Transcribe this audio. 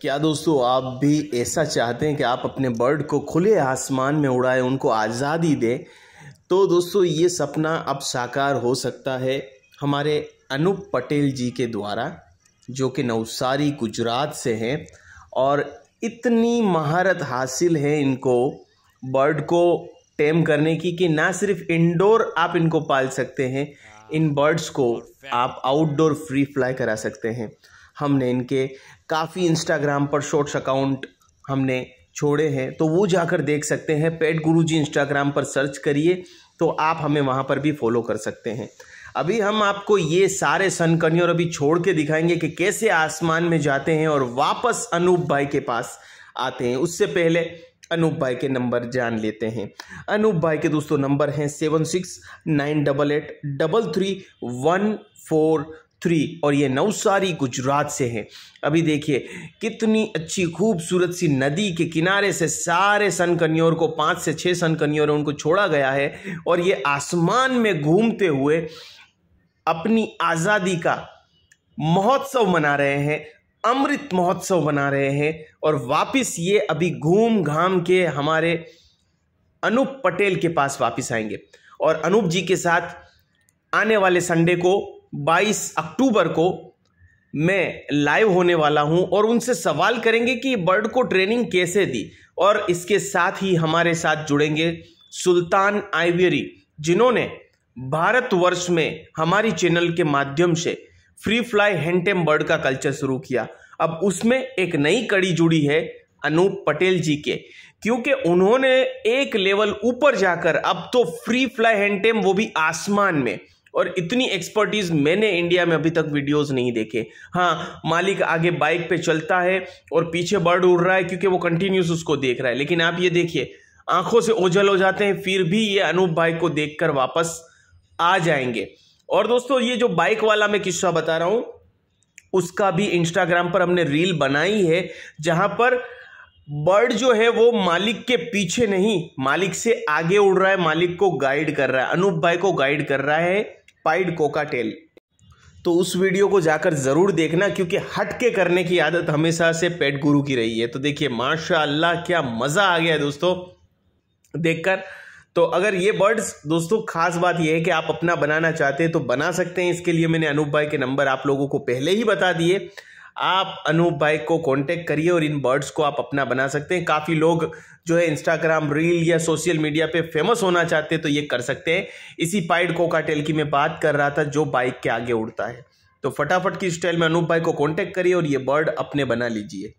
क्या दोस्तों आप भी ऐसा चाहते हैं कि आप अपने बर्ड को खुले आसमान में उड़ाएं उनको आज़ादी दें तो दोस्तों ये सपना अब साकार हो सकता है हमारे अनूप पटेल जी के द्वारा जो कि नवसारी गुजरात से हैं और इतनी महारत हासिल है इनको बर्ड को टेम करने की कि ना सिर्फ इंडोर आप इनको पाल सकते हैं इन बर्ड्स को आप आउटडोर फ्री फ्लाई करा सकते हैं हमने इनके काफ़ी इंस्टाग्राम पर शॉर्ट्स अकाउंट हमने छोड़े हैं तो वो जाकर देख सकते हैं पेट गुरु जी इंस्टाग्राम पर सर्च करिए तो आप हमें वहाँ पर भी फॉलो कर सकते हैं अभी हम आपको ये सारे सनकनी और अभी छोड़ के दिखाएंगे कि कैसे आसमान में जाते हैं और वापस अनूप भाई के पास आते हैं उससे पहले अनूप भाई के नंबर जान लेते हैं अनूप भाई के दोस्तों नंबर हैं seven six nine double eight double three one four three और ये नवसारी गुजरात से है अभी देखिए कितनी अच्छी खूबसूरत सी नदी के किनारे से सारे सन कन्योर को पाँच से छः सन कन्योर उनको छोड़ा गया है और ये आसमान में घूमते हुए अपनी आज़ादी का महोत्सव मना रहे हैं अमृत महोत्सव मना रहे हैं और वापस ये अभी घूम घाम के हमारे अनूप पटेल के पास वापस आएंगे और अनूप जी के साथ आने वाले संडे को 22 अक्टूबर को मैं लाइव होने वाला हूं और उनसे सवाल करेंगे कि बर्ड को ट्रेनिंग कैसे दी और इसके साथ ही हमारे साथ जुड़ेंगे सुल्तान आइवेरी जिन्होंने भारतवर्ष में हमारी चैनल के माध्यम से फ्री फ्लाई हैंडटेम बर्ड का कल्चर शुरू किया अब उसमें एक नई कड़ी जुड़ी है अनूप पटेल जी के क्योंकि उन्होंने एक लेवल ऊपर जाकर अब तो फ्री फ्लाई हैंडटेम वो भी आसमान में और इतनी एक्सपर्टीज़ मैंने इंडिया में अभी तक वीडियोस नहीं देखे हाँ मालिक आगे बाइक पे चलता है और पीछे बर्ड उड़ रहा है क्योंकि वो कंटिन्यूस उसको देख रहा है लेकिन आप ये देखिए आंखों से ओझल हो जाते हैं फिर भी ये अनूप भाई को देख वापस आ जाएंगे और दोस्तों ये जो बाइक वाला मैं किस्सा बता रहा हूं उसका भी इंस्टाग्राम पर हमने रील बनाई है जहां पर बर्ड जो है वो मालिक के पीछे नहीं मालिक से आगे उड़ रहा है मालिक को गाइड कर रहा है अनूप भाई को गाइड कर रहा है पाइड कोकाटेल तो उस वीडियो को जाकर ज़रूर देखना क्योंकि हटके करने की आदत हमेशा से पेट गुरु की रही है तो देखिए माशा अल्लाह क्या मज़ा आ गया दोस्तों देखकर तो अगर ये बर्ड्स दोस्तों खास बात यह है कि आप अपना बनाना चाहते हैं तो बना सकते हैं इसके लिए मैंने अनूप भाई के नंबर आप लोगों को पहले ही बता दिए आप अनूप भाई को कांटेक्ट करिए और इन बर्ड्स को आप अपना बना सकते हैं काफ़ी लोग जो है इंस्टाग्राम रील या सोशल मीडिया पे फेमस होना चाहते हैं तो ये कर सकते हैं इसी पाइड कोकाटेल की मैं बात कर रहा था जो बाइक के आगे उड़ता है तो फटाफट की स्टाइल में अनूप भाई को कॉन्टैक्ट करिए और ये बर्ड अपने बना लीजिए